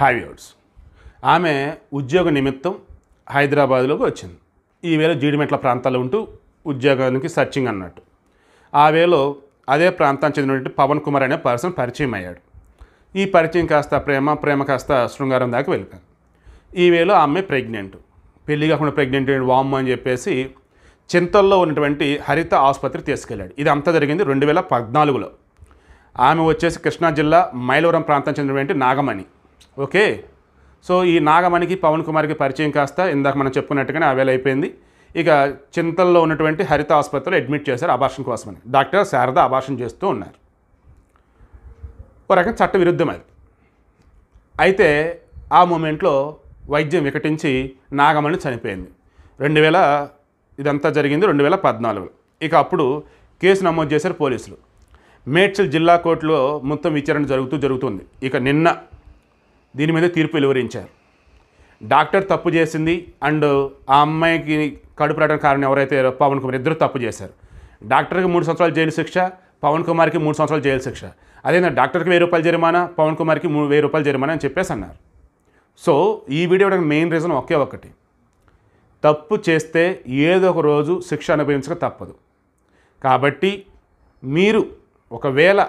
హావియోడ్స్ ఆమె ఉద్యోగ నిమిత్తం హైదరాబాద్లోకి వచ్చింది ఈ వేళ జీడిమెట్ల ప్రాంతాల్లో ఉంటూ ఉద్యోగానికి సర్చింగ్ అన్నట్టు ఆ వేలో అదే ప్రాంతానికి చెందినటువంటి పవన్ కుమార్ అనే పర్సన్ పరిచయం అయ్యాడు ఈ పరిచయం కాస్త ప్రేమ ప్రేమ కాస్త శృంగారం దాకా వెళ్ళిపోయింది ఈ వేలో ఆమె ప్రెగ్నెంట్ పెళ్లి కాకుండా ప్రెగ్నెంట్ వామ్ అని చెప్పేసి చింతల్లో ఉన్నటువంటి హరిత ఆసుపత్రి తీసుకెళ్ళాడు ఇది అంతా జరిగింది రెండు వేల పద్నాలుగులో ఆమె వచ్చేసి కృష్ణా జిల్లా మైలవరం ప్రాంతం చెందినటువంటి నాగమణి ఓకే సో ఈ నాగమణికి పవన్ కుమార్కి పరిచయం కాస్త ఇందాక మనం చెప్పుకున్నట్టుగానే అవైల్ అయిపోయింది ఇక చింతల్లో ఉన్నటువంటి హరిత ఆసుపత్రిలో అడ్మిట్ చేశారు అబార్షన్ కోసమని డాక్టర్ శారద అబార్షన్ చేస్తూ ఉన్నారు ఓ రకం చట్ట విరుద్ధం అది అయితే ఆ మూమెంట్లో వైద్యం వికటించి నాగమణి చనిపోయింది రెండు వేల ఇదంతా జరిగింది రెండు వేల పద్నాలుగులో ఇక అప్పుడు కేసు నమోదు చేశారు పోలీసులు మేడ్చల్ జిల్లా కోర్టులో మొత్తం విచారణ జరుగుతూ జరుగుతుంది ఇక నిన్న దీని మీద తీర్పు వెలువరించారు డాక్టర్ తప్పు చేసింది అండ్ ఆ అమ్మాయికి కడుపు రావడానికి కారణం ఎవరైతే పవన్ కుమార్ ఇద్దరు తప్పు చేశారు డాక్టర్కి మూడు సంవత్సరాలు జైలు శిక్ష పవన్ కుమార్కి మూడు సంవత్సరాలు జైలు శిక్ష అదేనా డాక్టర్కి వెయ్యి రూపాయలు జరిమానా పవన్ కుమార్కి మూడు వెయ్యి రూపాయలు జరిమానా అని చెప్పేసి అన్నారు సో ఈ వీడియో మెయిన్ రీజన్ ఒకే ఒకటి తప్పు చేస్తే ఏదో ఒక రోజు శిక్ష అనుభవించక తప్పదు కాబట్టి మీరు ఒకవేళ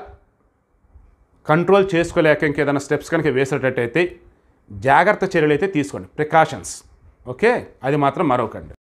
కంట్రోల్ చేసుకోలేక ఇంకేదైనా స్టెప్స్ కనుక వేసేటట్టయితే జాగ్రత్త చర్యలు అయితే తీసుకోండి ప్రికాషన్స్ ఓకే అది మాత్రం మరొకండి